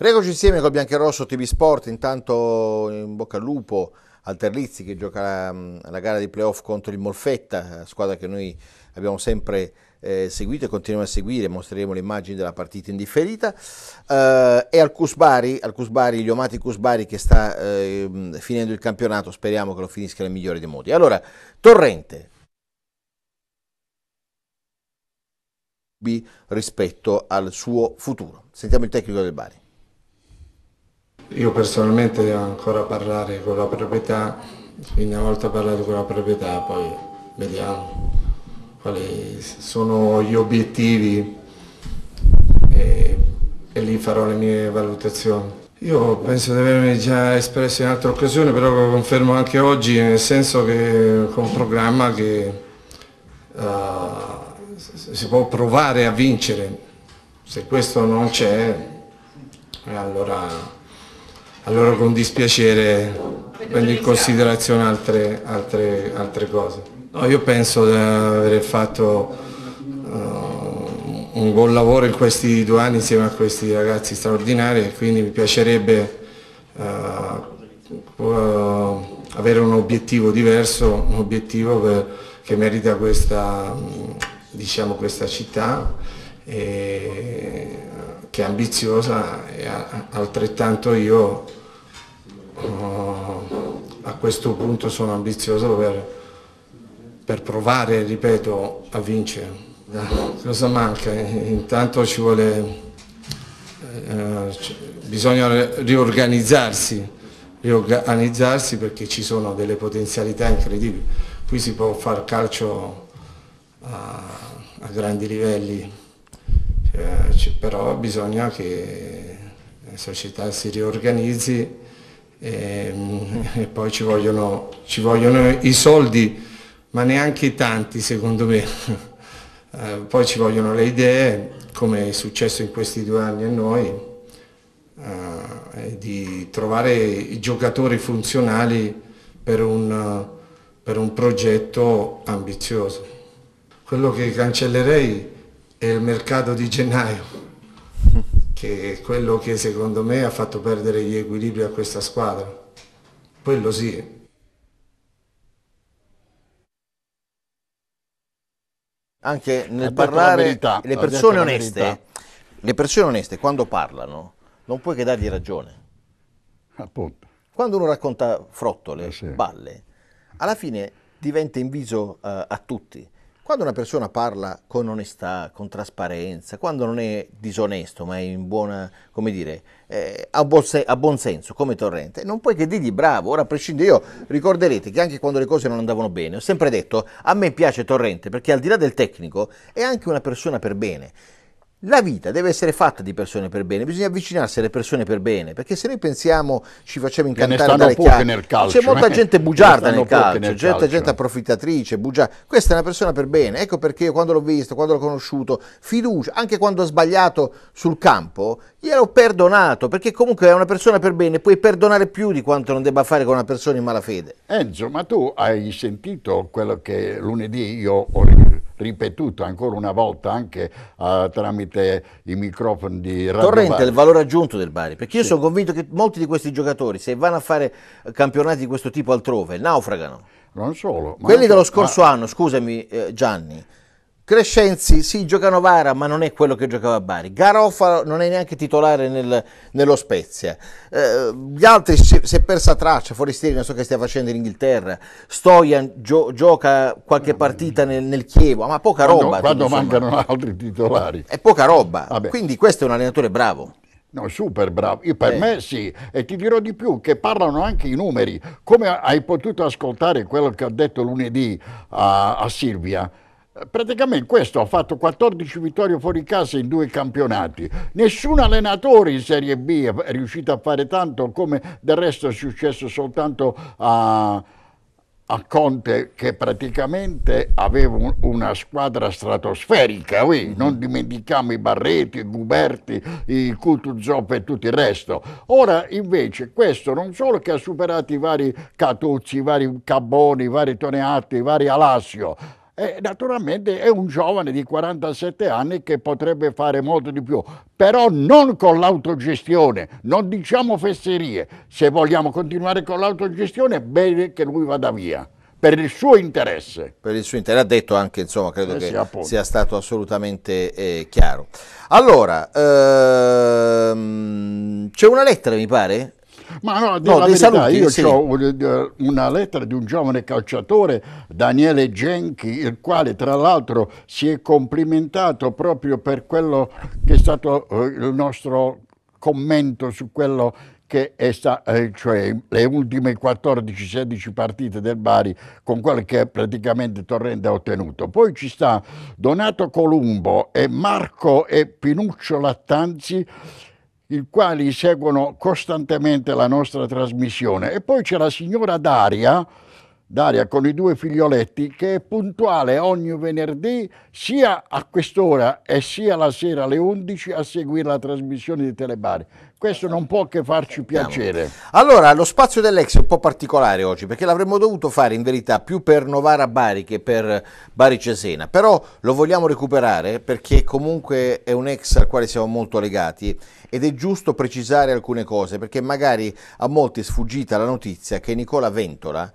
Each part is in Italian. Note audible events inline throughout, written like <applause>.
Regoci insieme con Biancherosso TV Sport, intanto in bocca al lupo al Terlizzi che gioca la, la gara di playoff contro il Molfetta, squadra che noi abbiamo sempre eh, seguito e continuiamo a seguire, mostreremo le immagini della partita indifferita. Eh, e al Cusbari, al Cusbari, gli omati Cusbari che sta eh, finendo il campionato, speriamo che lo finisca nel migliore dei modi. Allora, Torrente, rispetto al suo futuro. Sentiamo il tecnico del Bari. Io personalmente devo ancora parlare con la proprietà, quindi una volta parlato con la proprietà poi vediamo quali sono gli obiettivi e, e lì farò le mie valutazioni. Io penso di avermi già espresso in altre occasioni, però lo confermo anche oggi, nel senso che con un programma che uh, si può provare a vincere, se questo non c'è, allora allora con dispiacere prendo in considerazione altre, altre, altre cose. No, io penso di aver fatto uh, un buon lavoro in questi due anni insieme a questi ragazzi straordinari e quindi mi piacerebbe uh, uh, avere un obiettivo diverso, un obiettivo per, che merita questa, diciamo, questa città. E, che è ambiziosa e altrettanto io uh, a questo punto sono ambizioso per, per provare, ripeto, a vincere. Eh, cosa manca? Intanto ci vuole, eh, bisogna riorganizzarsi, riorganizzarsi perché ci sono delle potenzialità incredibili. Qui si può fare calcio a, a grandi livelli, eh, però bisogna che la società si riorganizzi e, ehm, <laughs> e poi ci vogliono, ci vogliono, i soldi, ma neanche tanti secondo me. <laughs> Eh, poi ci vogliono le idee, come è successo in questi due anni a noi, eh, di trovare i giocatori funzionali per un, per un progetto ambizioso. Quello che cancellerei è il mercato di gennaio che è quello che secondo me ha fatto perdere gli equilibri a questa squadra. Quello sì. Anche nel parlare verità, le persone oneste, le persone oneste quando parlano non puoi che dargli ragione. Appunto. Quando uno racconta frottole, eh sì. balle, alla fine diventa inviso uh, eh, a tutti quando una persona parla con onestà, con trasparenza, quando non è disonesto, ma è in buona, come dire, eh, a, buon se- a, buon senso, come torrente, non puoi che dirgli bravo, ora a io ricorderete che anche quando le cose non andavano bene, ho sempre detto, a me piace torrente perché al di là del tecnico è anche una persona per bene. La vita deve essere fatta di persone per bene, bisogna avvicinarsi alle persone per bene, perché se noi pensiamo ci facciamo incantare dalle chiacchiere, nel calcio, c'è molta eh? gente bugiarda nel calcio, nel c'è molta gente approfittatrice, bugiarda. Questa è una persona per bene, ecco perché io quando l'ho visto, quando l'ho conosciuto, fiducia, anche quando ha sbagliato sul campo, gliel'ho perdonato, perché comunque è una persona per bene, puoi perdonare più di quanto non debba fare con una persona in malafede. Enzo, ma tu hai sentito quello che lunedì io ho ripetuto ancora una volta anche uh, tramite i microfoni di Radio Torrente Bari. il valore aggiunto del Bari, perché io sì. sono convinto che molti di questi giocatori se vanno a fare campionati di questo tipo altrove naufragano. Non solo. Quelli anche, dello scorso ma... anno, scusami eh, Gianni, Crescenzi, sì, gioca Novara, ma non è quello che giocava a Bari. Garofalo non è neanche titolare nel, nello Spezia. Eh, gli altri si, si è persa traccia, Forestieri non so che stia facendo in Inghilterra. Stojan gio, gioca qualche partita nel, nel, Chievo, ma poca quando, roba. Quando quindi, mancano altri titolari. È poca roba. Vabbè. Quindi questo è un allenatore bravo. No, super bravo. Io per eh. me sì, e ti dirò di più che parlano anche i numeri. Come hai potuto ascoltare quello che ho detto lunedì a, a Silvia? Praticamente questo ha fatto 14 vittorie fuori casa in due campionati. Nessun allenatore in Serie B è riuscito a fare tanto come del resto è successo soltanto a, a Conte che praticamente aveva una squadra stratosferica, oui? Mm-hmm. non dimentichiamo i Barreti, i Guberti, i Kutuzov e tutto il resto. Ora invece questo non solo che ha superato i vari Catuzzi, i vari Caboni, i vari Toneatti, i vari Alassio, e naturalmente è un giovane di 47 anni che potrebbe fare molto di più, però non con l'autogestione, non diciamo fesserie. Se vogliamo continuare con l'autogestione bene che lui vada via per il suo interesse. Per il suo interesse, ha detto anche, insomma, credo eh che appunto. sia stato assolutamente eh, chiaro. Allora, ehm, c'è una lettera, mi pare, ma no, no verità, saluti, io sì. ho una lettera di un giovane calciatore, Daniele Genchi, il quale tra l'altro si è complimentato proprio per quello che è stato eh, il nostro commento su quello che è sta, eh, cioè le ultime 14-16 partite del Bari con quello che praticamente Torrente ha ottenuto. Poi ci sta Donato Columbo e Marco e Pinuccio Lattanzi i quali seguono costantemente la nostra trasmissione. E poi c'è la signora Daria, Daria con i due figlioletti, che è puntuale ogni venerdì sia a quest'ora e sia la sera alle 11 a seguire la trasmissione di Telebari. Questo non può che farci piacere. Allora, lo spazio dell'ex è un po' particolare oggi perché l'avremmo dovuto fare in verità più per Novara Bari che per Bari Cesena, però lo vogliamo recuperare perché comunque è un ex al quale siamo molto legati ed è giusto precisare alcune cose perché magari a molti è sfuggita la notizia che Nicola Ventola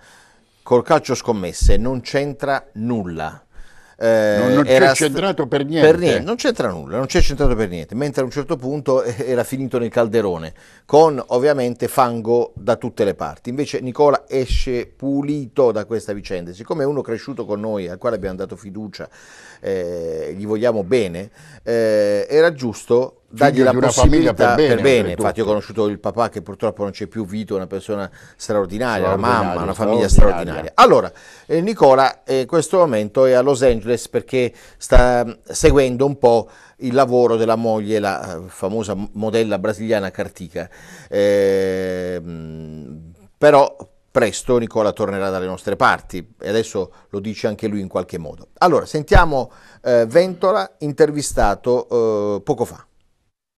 col calcio scommesse non c'entra nulla eh, non, non c'è centrato per niente. per niente. Non c'entra nulla, non c'è centrato per niente. Mentre a un certo punto eh, era finito nel calderone, con ovviamente fango da tutte le parti. Invece Nicola esce pulito da questa vicenda. Siccome è uno cresciuto con noi, al quale abbiamo dato fiducia, eh, gli vogliamo bene, eh, era giusto dagli la possibilità per bene, per bene. infatti ho conosciuto il papà che purtroppo non c'è più Vito, una persona straordinaria, la mamma, una famiglia straordinaria. straordinaria. Allora, eh, Nicola eh, in questo momento è a Los Angeles perché sta mm, seguendo un po' il lavoro della moglie, la eh, famosa modella brasiliana Cartica. Eh, però presto Nicola tornerà dalle nostre parti e adesso lo dice anche lui in qualche modo. Allora, sentiamo eh, Ventola intervistato eh, poco fa.